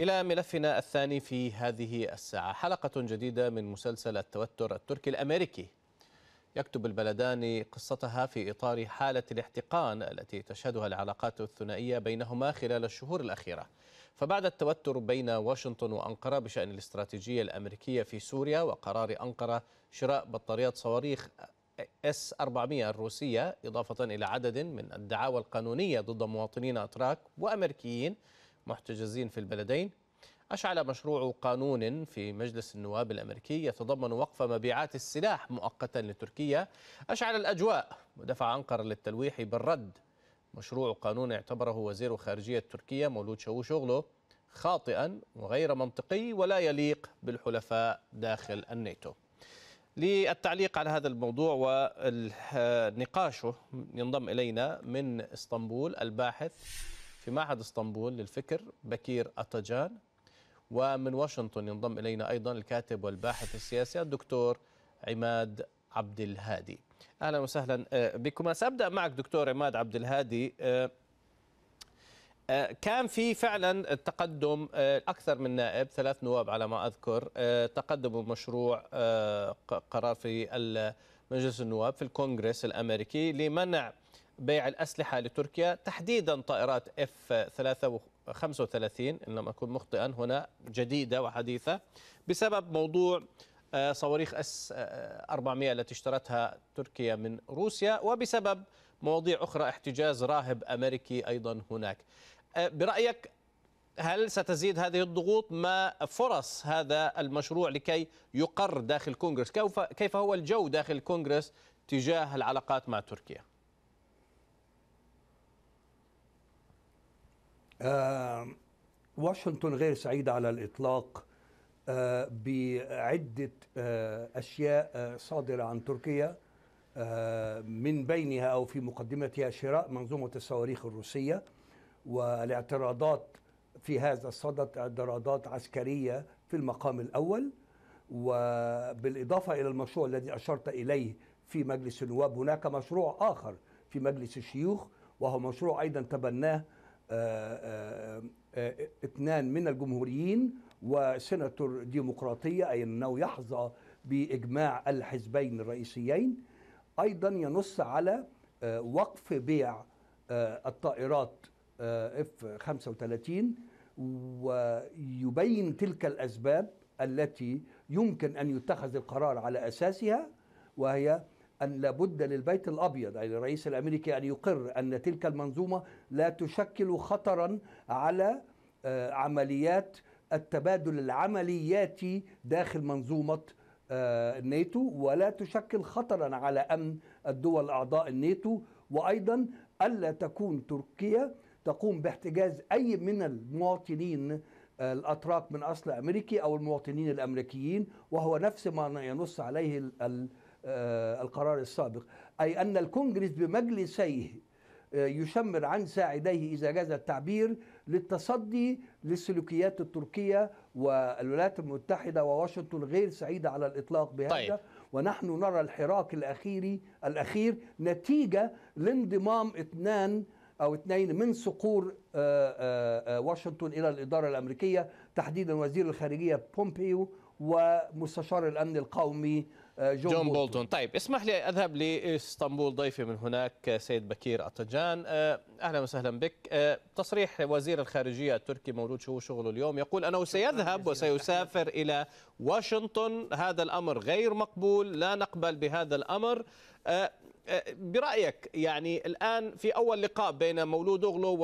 إلى ملفنا الثاني في هذه الساعة حلقة جديدة من مسلسل التوتر التركي الأمريكي يكتب البلدان قصتها في إطار حالة الاحتقان التي تشهدها العلاقات الثنائية بينهما خلال الشهور الأخيرة فبعد التوتر بين واشنطن وأنقرة بشأن الاستراتيجية الأمريكية في سوريا وقرار أنقرة شراء بطاريات صواريخ اس 400 الروسية إضافة إلى عدد من الدعاوى القانونية ضد مواطنين أتراك وأمريكيين محتجزين في البلدين أشعل مشروع قانون في مجلس النواب الأمريكي يتضمن وقف مبيعات السلاح مؤقتا لتركيا أشعل الأجواء ودفع أنقرة للتلويح بالرد مشروع قانون اعتبره وزير خارجية تركيا مولود شاوشوغلو خاطئا وغير منطقي ولا يليق بالحلفاء داخل الناتو للتعليق على هذا الموضوع ونقاشه ينضم إلينا من اسطنبول الباحث في معهد اسطنبول للفكر بكير أتجان ومن واشنطن ينضم إلينا أيضا الكاتب والباحث السياسي الدكتور عماد عبد الهادي أهلا وسهلا آه، بكما سأبدأ معك دكتور عماد عبد الهادي آه، آه، كان في فعلا تقدم اكثر من نائب ثلاث نواب على ما اذكر تقدموا مشروع قرار في مجلس النواب في الكونغرس الامريكي لمنع بيع الأسلحة لتركيا تحديدا طايرات اف F-35 لم اكن مخطئا هنا جديدة وحديثة بسبب موضوع آه، صواريخ اس 400 التي اشترتها تركيا من روسيا وبسبب مواضيع اخرى احتجاز راهب امريكي ايضا هناك. آه، برايك هل ستزيد هذه الضغوط ما فرص هذا المشروع لكي يقر داخل الكونغرس كيف هو الجو داخل الكونغرس تجاه العلاقات مع تركيا؟ آه، واشنطن غير سعيدة على الإطلاق آه، بعدة آه، أشياء صادرة عن تركيا من بينها أو في مقدمتها شراء منظومة الصواريخ الروسية والاعتراضات في هذا الصدد اعتراضات عسكرية في المقام الأول وبالإضافة إلى المشروع الذي أشرت إليه في مجلس النواب هناك مشروع آخر في مجلس الشيوخ وهو مشروع أيضا تبناه اثنان من الجمهوريين وسيناتور ديمقراطية أي أنه يحظى بإجماع الحزبين الرئيسيين أيضا ينص على آه، وقف بيع آه، الطائرات آه، اف 35 ويبين تلك الأسباب التي يمكن أن يتخذ القرار على أساسها وهي أن لابد للبيت الأبيض أي للرئيس الأمريكي أن يقر أن تلك المنظومة لا تشكل خطرا على آه، عمليات التبادل العملياتي داخل منظومة آه، الناتو ولا تشكل خطرا على أمن الدول أعضاء الناتو وأيضا ألا تكون تركيا تقوم باحتجاز أي من المواطنين آه، الأتراك من أصل أمريكي أو المواطنين الأمريكيين وهو نفس ما ينص عليه ال آه، القرار السابق أي أن الكونجرس بمجلسيه آه، يشمر عن ساعديه إذا جاز التعبير للتصدي للسلوكيات التركية والولايات المتحدة وواشنطن غير سعيدة على الإطلاق بهذا طيب. ونحن نرى الحراك الأخير الأخير نتيجة لانضمام اثنان أو اثنين من صقور آه، واشنطن إلى الإدارة الأمريكية تحديدا وزير الخارجية بومبيو ومستشار الأمن القومي آه، جون, جون بولتون. بولتون طيب اسمح لي أذهب لإسطنبول ضيفي من هناك سيد بكير أطجان آه، أهلا وسهلا بك آه، تصريح وزير الخارجية التركي مولود شو شغله اليوم يقول أنه سيذهب وسيسافر إلى واشنطن هذا الأمر غير مقبول لا نقبل بهذا الأمر أه، برايك يعني الان في اول لقاء بين مولود اوغلو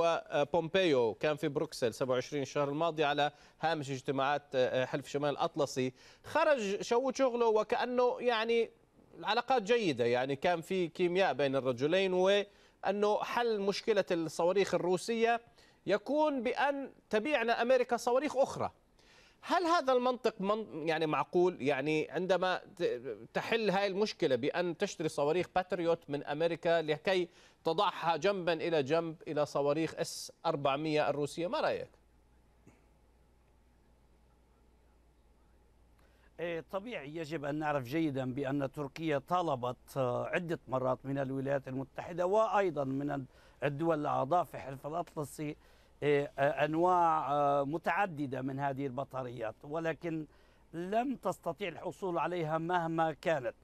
وبومبيو أه، كان في بروكسل 27 الشهر الماضي على هامش اجتماعات أه، حلف شمال الاطلسي خرج شاوتش اغلو وكانه يعني العلاقات جيده يعني كان في كيمياء بين الرجلين وانه حل مشكله الصواريخ الروسيه يكون بان تبيعنا امريكا صواريخ اخرى هل هذا المنطق من يعني معقول يعني عندما تحل هاي المشكلة بأن تشتري صواريخ باتريوت من أمريكا لكي تضعها جنبا إلى جنب إلى صواريخ اس 400 الروسية ما رأيك؟ إيه، طبيعي يجب أن نعرف جيدا بأن تركيا طالبت آه، عدة مرات من الولايات المتحدة وأيضا من الدول الأعضاء في حلف الأطلسي إيه، آه، أنواع آه، متعددة من هذه البطاريات ولكن لم تستطيع الحصول عليها مهما كانت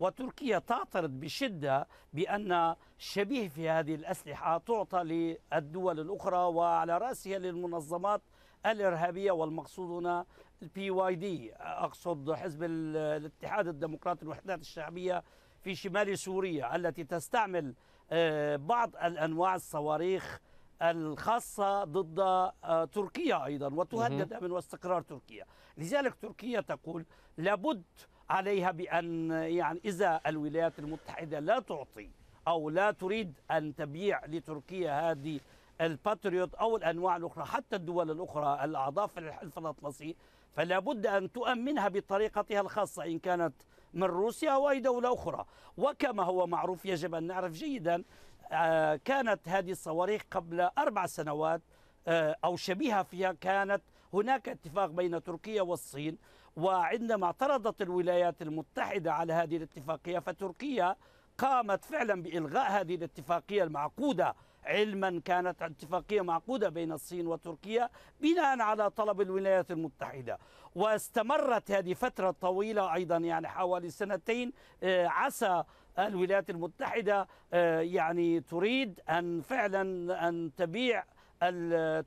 وتركيا تعترض بشدة بأن شبيه في هذه الأسلحة تعطى للدول الأخرى وعلى رأسها للمنظمات الإرهابية والمقصود هنا البي واي دي أقصد حزب الاتحاد الديمقراطي الوحدات الشعبية في شمال سوريا التي تستعمل آه، بعض الأنواع الصواريخ الخاصة ضد آه، تركيا أيضا وتهدد أمن واستقرار تركيا لذلك تركيا تقول لابد عليها بأن يعني إذا الولايات المتحدة لا تعطي أو لا تريد أن تبيع لتركيا هذه الباتريوت أو الأنواع الأخرى حتى الدول الأخرى الأعضاء في الحلف الأطلسي فلا بد أن تؤمنها بطريقتها الخاصة إن كانت من روسيا أو أي دولة أخرى وكما هو معروف يجب أن نعرف جيدا آه، كانت هذه الصواريخ قبل أربع سنوات آه، أو شبيهة فيها كانت هناك اتفاق بين تركيا والصين وعندما اعترضت الولايات المتحدة على هذه الاتفاقية فتركيا قامت فعلا بإلغاء هذه الاتفاقية المعقودة علما كانت اتفاقية معقودة بين الصين وتركيا بناء على طلب الولايات المتحدة واستمرت هذه فترة طويلة أيضا يعني حوالي سنتين آه، عسى الولايات المتحدة آه، يعني تريد أن فعلا أن تبيع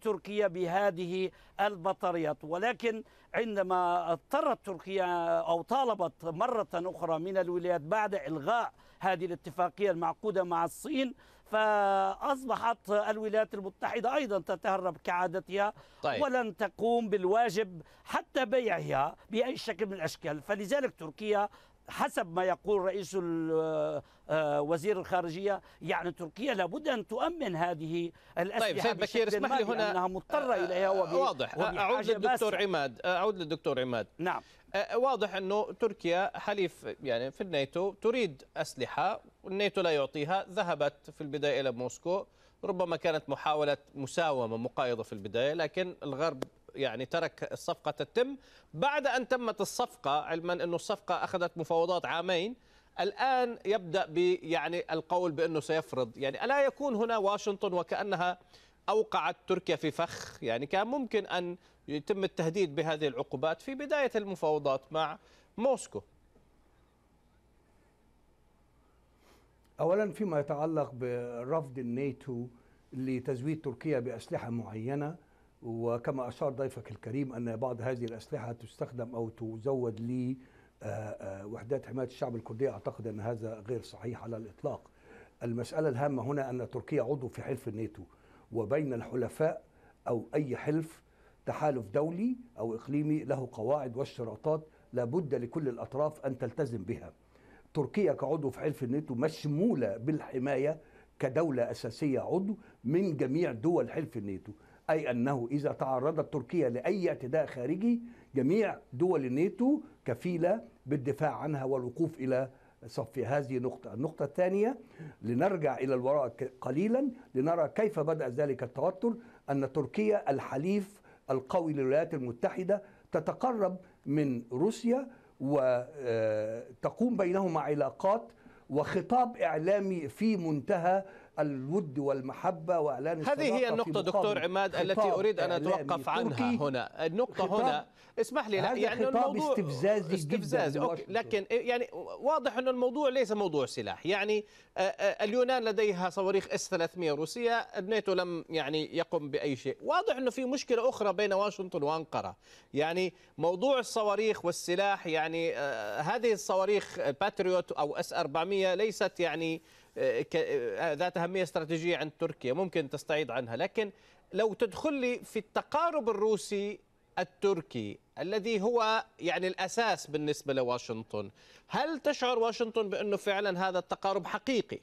تركيا بهذه البطاريات ولكن عندما اضطرت تركيا أو طالبت مرة أخرى من الولايات بعد إلغاء هذه الاتفاقية المعقودة مع الصين فأصبحت الولايات المتحدة أيضا تتهرب كعادتها طيب. ولن تقوم بالواجب حتى بيعها بأي شكل من الأشكال فلذلك تركيا حسب ما يقول رئيس آه، آه، وزير الخارجية يعني تركيا لابد أن تؤمن هذه الأسلحة طيب سيد بشير اسمح لي هنا أنها مضطرة آه، إليها وب... واضح أعود للدكتور عماد أعود للدكتور عماد نعم واضح أنه تركيا حليف يعني في الناتو تريد أسلحة والناتو لا يعطيها ذهبت في البداية إلى موسكو ربما كانت محاولة مساومة مقايضة في البداية لكن الغرب يعني ترك الصفقة تتم بعد أن تمت الصفقة علما أنه الصفقة أخذت مفاوضات عامين الآن يبدأ يعني القول بأنه سيفرض يعني ألا يكون هنا واشنطن وكأنها أوقعت تركيا في فخ يعني كان ممكن أن يتم التهديد بهذه العقوبات في بداية المفاوضات مع موسكو أولا فيما يتعلق برفض الناتو لتزويد تركيا بأسلحة معينة وكما أشار ضيفك الكريم أن بعض هذه الأسلحة تستخدم أو تزود لوحدات آه، آه، حماية الشعب الكردية أعتقد أن هذا غير صحيح على الإطلاق المسألة الهامة هنا أن تركيا عضو في حلف الناتو وبين الحلفاء أو أي حلف تحالف دولي أو إقليمي له قواعد واشتراطات لابد لكل الأطراف أن تلتزم بها تركيا كعضو في حلف الناتو مشمولة بالحماية كدولة أساسية عضو من جميع دول حلف الناتو أي أنه إذا تعرضت تركيا لأي اعتداء خارجي جميع دول الناتو كفيلة بالدفاع عنها والوقوف إلى صف هذه نقطة النقطة الثانية لنرجع إلى الوراء قليلا لنرى كيف بدأ ذلك التوتر أن تركيا الحليف القوي للولايات المتحدة تتقرب من روسيا وتقوم آه، بينهما علاقات وخطاب إعلامي في منتهى الود والمحبة وإعلان هذه هي النقطة دكتور عماد التي أريد أن أتوقف عنها هنا النقطة هنا اسمح لي لا يعني الموضوع استفزازي, استفزازي جداً أوكي لكن يعني واضح أن الموضوع ليس موضوع سلاح يعني آه، آه، اليونان لديها صواريخ اس 300 روسية الناتو لم يعني يقم بأي شيء واضح أنه في مشكلة أخرى بين واشنطن وأنقرة يعني موضوع الصواريخ والسلاح يعني آه، هذه الصواريخ باتريوت أو اس 400 ليست يعني آه، آه، ذات أهمية استراتيجية عند تركيا ممكن تستعيض عنها لكن لو تدخل لي في التقارب الروسي التركي الذي هو يعني الأساس بالنسبة لواشنطن هل تشعر واشنطن بأنه فعلا هذا التقارب حقيقي؟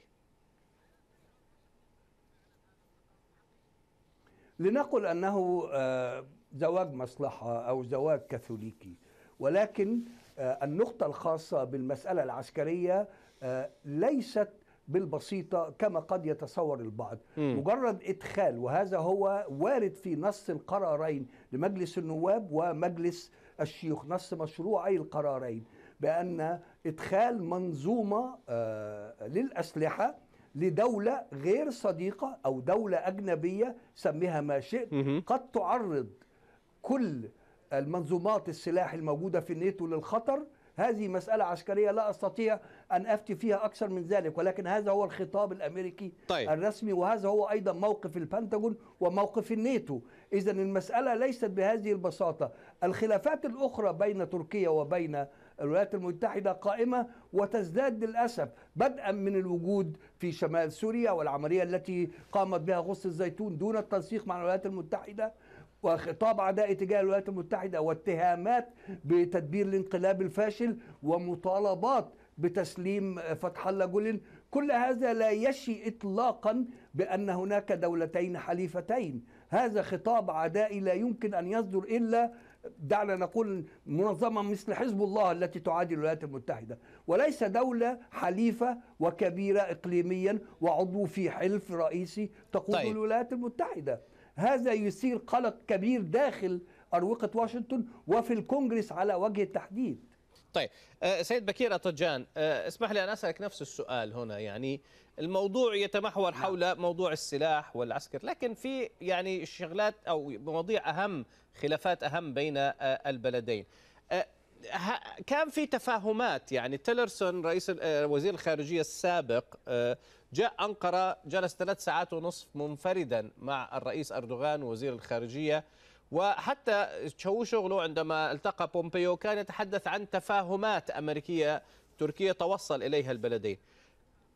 لنقل أنه آه، زواج مصلحة أو زواج كاثوليكي ولكن النقطة الخاصة بالمسألة العسكرية ليست بالبسيطه كما قد يتصور البعض م. مجرد ادخال وهذا هو وارد في نص القرارين لمجلس النواب ومجلس الشيوخ نص مشروعي القرارين بان ادخال منظومه آه، للاسلحه لدولة غير صديقة أو دولة أجنبية سميها ما شئت قد تعرض كل المنظومات السلاح الموجودة في النيتو للخطر هذه مسألة عسكرية لا أستطيع أن أفتي فيها أكثر من ذلك ولكن هذا هو الخطاب الأمريكي طيب. الرسمي وهذا هو أيضا موقف البنتاجون وموقف الناتو إذا المسألة ليست بهذه البساطة الخلافات الأخرى بين تركيا وبين الولايات المتحدة قائمة وتزداد للأسف بدءا من الوجود في شمال سوريا والعملية التي قامت بها غصن الزيتون دون التنسيق مع الولايات المتحدة وخطاب عدائي تجاه الولايات المتحدة واتهامات بتدبير الانقلاب الفاشل ومطالبات بتسليم فتح الله جولين كل هذا لا يشي اطلاقا بان هناك دولتين حليفتين هذا خطاب عدائي لا يمكن ان يصدر الا دعنا نقول منظمة مثل حزب الله التي تعادل الولايات المتحدة وليس دولة حليفة وكبيرة إقليميا وعضو في حلف رئيسي تقود طيب. الولايات المتحدة هذا يثير قلق كبير داخل أروقة واشنطن وفي الكونجرس على وجه التحديد طيب آه، سيد بكير أطجان آه، اسمح لي أن أسألك نفس السؤال هنا يعني الموضوع يتمحور نعم. حول موضوع السلاح والعسكر لكن في يعني شغلات أو مواضيع أهم خلافات أهم بين آه، البلدين كان في تفاهمات يعني تيلرسون رئيس وزير الخارجية السابق جاء أنقرة جلس ثلاث ساعات ونصف منفردا مع الرئيس أردوغان وزير الخارجية وحتى تشوشوغلو عندما التقى بومبيو كان يتحدث عن تفاهمات أمريكية تركية توصل إليها البلدين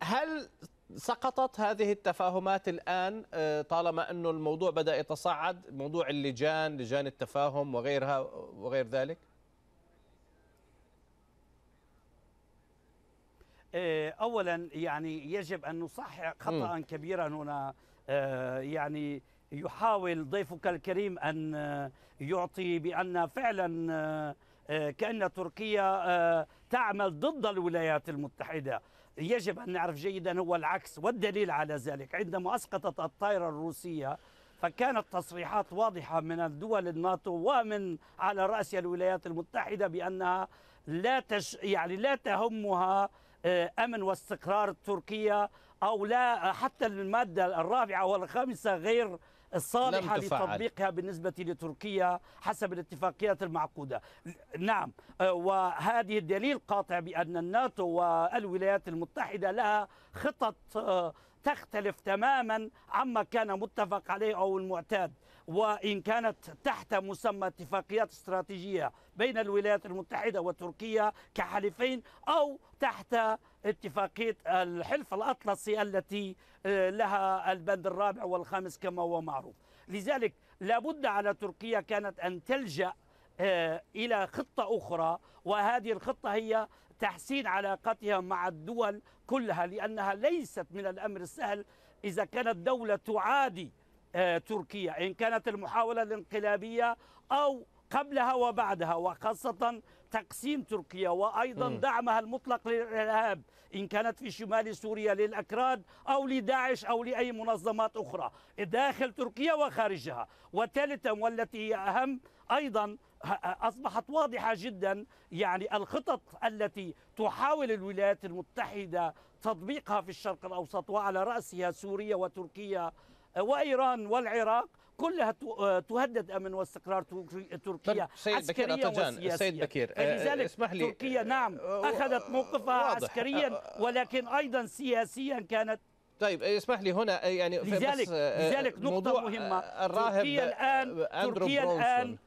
هل سقطت هذه التفاهمات الآن آه، طالما أنه الموضوع بدأ يتصاعد موضوع اللجان لجان التفاهم وغيرها وغير ذلك آه، أولا يعني يجب أن نصحح خطأ كبيرا هنا آه، يعني يحاول ضيفك الكريم أن آه، يعطي بأن فعلا آه، آه، كأن تركيا تعمل ضد الولايات المتحدة يجب أن نعرف جيدا هو العكس والدليل على ذلك عندما أسقطت الطائرة الروسية فكانت تصريحات واضحة من الدول الناتو ومن على رأس الولايات المتحدة بأنها لا تش يعني لا تهمها أمن واستقرار تركيا أو لا حتى المادة الرابعة والخامسة غير الصالحة لتطبيقها بالنسبة لتركيا حسب الاتفاقيات المعقودة نعم أه، وهذه الدليل قاطع بأن الناتو والولايات المتحدة لها خطط أه، تختلف تماما عما كان متفق عليه أو المعتاد وإن كانت تحت مسمى اتفاقيات استراتيجية بين الولايات المتحدة وتركيا كحليفين أو تحت اتفاقية الحلف الأطلسي التي آه، لها البند الرابع والخامس كما هو معروف لذلك لابد على تركيا كانت أن تلجأ آه، إلى خطة أخرى وهذه الخطة هي تحسين علاقتها مع الدول كلها لأنها ليست من الأمر السهل إذا كانت دولة تعادي آه، تركيا إن كانت المحاولة الانقلابية أو قبلها وبعدها وخاصة تقسيم تركيا وأيضا م. دعمها المطلق للإرهاب إن كانت في شمال سوريا للأكراد أو لداعش أو لأي منظمات أخرى داخل تركيا وخارجها وثالثا والتي هي أهم أيضا أصبحت واضحة جدا يعني الخطط التي تحاول الولايات المتحدة تطبيقها في الشرق الأوسط وعلى رأسها سوريا وتركيا وإيران والعراق كلها آه، تهدد امن واستقرار تركيا سيد عسكريا بكير وسياسيا سيد بكير آه، فلذلك اسمح لي تركيا آه، نعم اخذت موقفها واضح. عسكريا ولكن ايضا سياسيا كانت طيب اسمح لي هنا يعني لذلك لذلك نقطه مهمه الراهب تركيا الان تركيا الان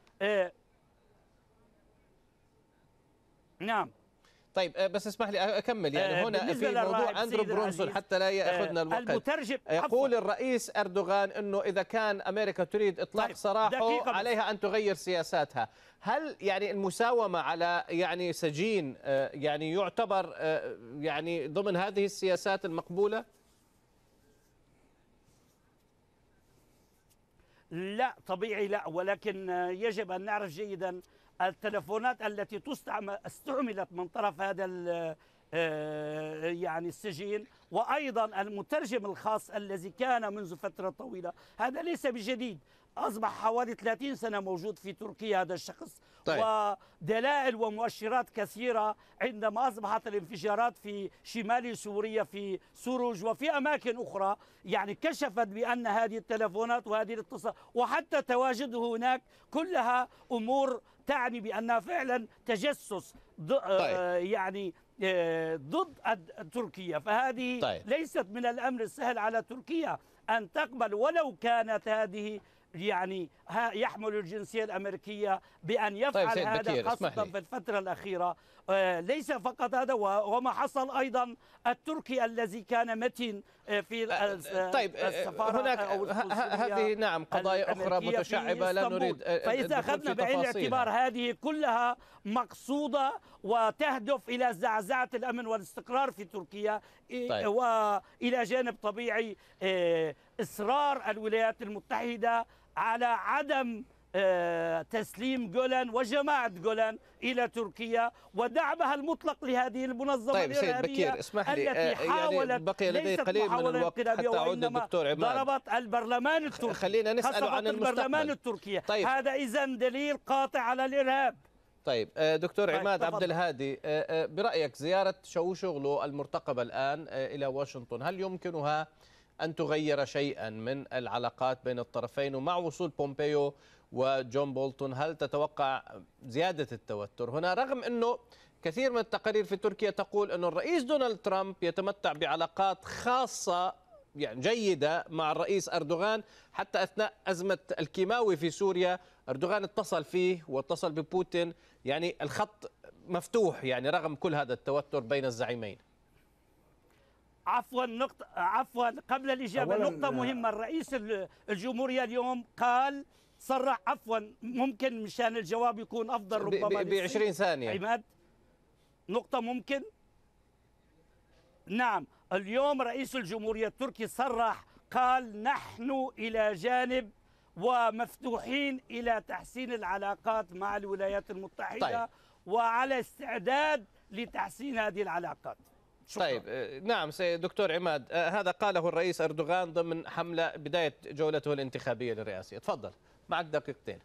نعم طيب آه، بس اسمح لي اكمل يعني آه، هنا في موضوع اندرو برونسون حتى لا آه، ياخذنا الوقت المترجم يقول الرئيس اردوغان انه اذا كان امريكا تريد اطلاق طيب سراحه عليها ان تغير سياساتها هل يعني المساومه على يعني سجين يعني يعتبر يعني ضمن هذه السياسات المقبوله لا طبيعي لا ولكن يجب ان نعرف جيدا التلفونات التي تستعمل استعملت من طرف هذا آه، يعني السجين وأيضا المترجم الخاص الذي كان منذ فترة طويلة هذا ليس بجديد اصبح حوالي 30 سنه موجود في تركيا هذا الشخص طيب. ودلائل ومؤشرات كثيره عندما اصبحت الانفجارات في شمال سوريا في سروج وفي اماكن اخرى يعني كشفت بان هذه التلفونات وهذه الاتصالات وحتى تواجده هناك كلها امور تعني بانها فعلا تجسس آه، طيب. يعني آه، ضد تركيا فهذه طيب. ليست من الامر السهل على تركيا ان تقبل ولو كانت هذه يعني يحمل الجنسيه الامريكيه بان طيب يفعل طيب هذا خاصه في الفتره الاخيره آه، ليس فقط هذا وما حصل ايضا التركي الذي كان متين آه، في آه، طيب السفاره هناك هذه نعم قضايا اخرى متشعبه لا نريد فاذا اخذنا بعين الاعتبار هذه كلها مقصوده وتهدف الى زعزعه الامن والاستقرار في تركيا طيب. والى جانب طبيعي اصرار الولايات المتحده على عدم آه، تسليم جولان وجماعة جولان إلى تركيا ودعمها المطلق لهذه المنظمة طيب سيد بكير اسمح لي آه، التي يعني حاولت يعني بقي لدي قليل من الوقت حتى أعود للدكتور عماد ضربت البرلمان التركي خلينا نسأل عن البرلمان التركي طيب. هذا إذا دليل قاطع على الإرهاب طيب آه، دكتور طيب، عماد عبد الهادي برأيك زيارة شوشغلو المرتقبة الآن إلى واشنطن هل يمكنها أن تغير شيئا من العلاقات بين الطرفين ومع وصول بومبيو وجون بولتون هل تتوقع زيادة التوتر هنا رغم أنه كثير من التقارير في تركيا تقول أن الرئيس دونالد ترامب يتمتع بعلاقات خاصة يعني جيدة مع الرئيس أردوغان حتى أثناء أزمة الكيماوي في سوريا أردوغان اتصل فيه واتصل ببوتين يعني الخط مفتوح يعني رغم كل هذا التوتر بين الزعيمين عفوا نقطة عفوا قبل الإجابة نقطة مهمة الرئيس الجمهورية اليوم قال صرح عفوا ممكن مشان الجواب يكون أفضل ربما ب 20 ثانية عماد نقطة ممكن نعم اليوم رئيس الجمهورية التركي صرح قال نحن إلى جانب ومفتوحين إلى تحسين العلاقات مع الولايات المتحدة طيب. وعلى استعداد لتحسين هذه العلاقات شكرا. طيب آه، نعم دكتور عماد آه، هذا قاله الرئيس أردوغان ضمن حملة بداية جولته الانتخابية للرئاسية تفضل معك دقيقتين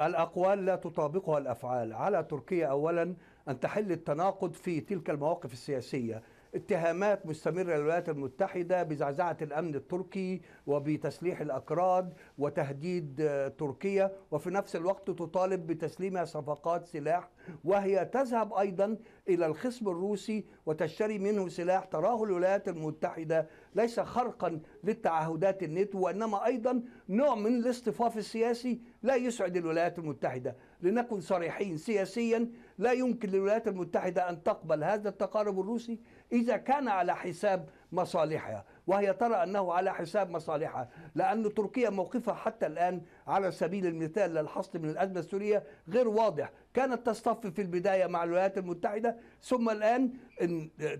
الأقوال لا تطابقها الأفعال على تركيا أولا أن تحل التناقض في تلك المواقف السياسية اتهامات مستمرة للولايات المتحدة بزعزعة الأمن التركي وبتسليح الأكراد وتهديد تركيا وفي نفس الوقت تطالب بتسليمها صفقات سلاح وهي تذهب أيضا إلى الخصم الروسي وتشتري منه سلاح تراه الولايات المتحدة ليس خرقا للتعهدات النيتو وإنما أيضا نوع من الاصطفاف السياسي لا يسعد الولايات المتحدة لنكن صريحين سياسيا لا يمكن للولايات المتحدة أن تقبل هذا التقارب الروسي إذا كان على حساب مصالحها وهي ترى أنه على حساب مصالحها لأن تركيا موقفها حتى الآن على سبيل المثال للحصد من الأزمة السورية غير واضح كانت تصطف في البداية مع الولايات المتحدة ثم الآن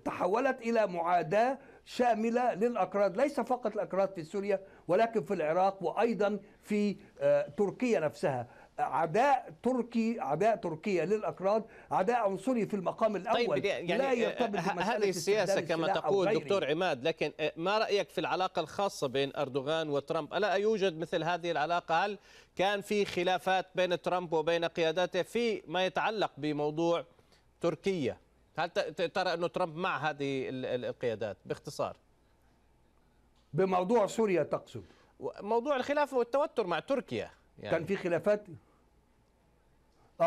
تحولت إلى معاداة شاملة للأكراد ليس فقط الأكراد في سوريا ولكن في العراق وأيضا في آه، تركيا نفسها عداء تركي عداء تركيا للاكراد عداء عنصري في المقام طيب، الاول طيب يعني لا آه، يرتبط هذه السياسه كما تقول دكتور عماد لكن آه، ما رايك في العلاقه الخاصه بين اردوغان وترامب الا يوجد مثل هذه العلاقه هل كان في خلافات بين ترامب وبين قياداته في ما يتعلق بموضوع تركيا هل ترى انه ترامب مع هذه القيادات باختصار بموضوع سوريا تقصد موضوع الخلاف والتوتر مع تركيا يعني كان في خلافات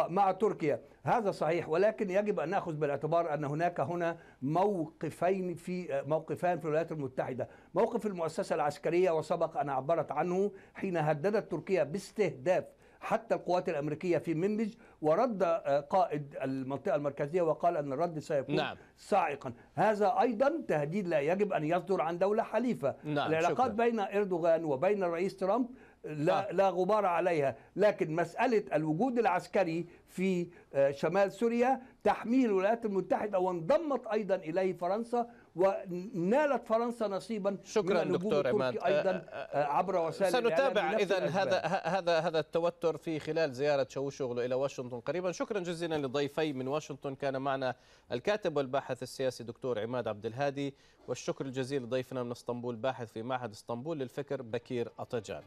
مع تركيا هذا صحيح ولكن يجب ان ناخذ بالاعتبار ان هناك هنا موقفين في موقفان في الولايات المتحده، موقف المؤسسه العسكريه وسبق ان عبرت عنه حين هددت تركيا باستهداف حتى القوات الامريكيه في منبج ورد آه، قائد المنطقه المركزيه وقال ان الرد سيكون نعم. صاعقا هذا ايضا تهديد لا يجب ان يصدر عن دوله حليفه نعم العلاقات شكرا. بين اردوغان وبين الرئيس ترامب لا, لا غبار عليها لكن مسألة الوجود العسكري في آه، شمال سوريا تحميل الولايات المتحدة وانضمت أيضا إليه فرنسا ونالت فرنسا نصيبا شكرا من دكتور عماد ايضا آه، آه، عبر وسائل سنتابع اذا هذا هذا هذا التوتر في خلال زياره شوشوغلو الى واشنطن قريبا شكرا جزيلا لضيفي من واشنطن كان معنا الكاتب والباحث السياسي دكتور عماد عبد الهادي والشكر الجزيل لضيفنا من اسطنبول باحث في معهد اسطنبول للفكر بكير اطجان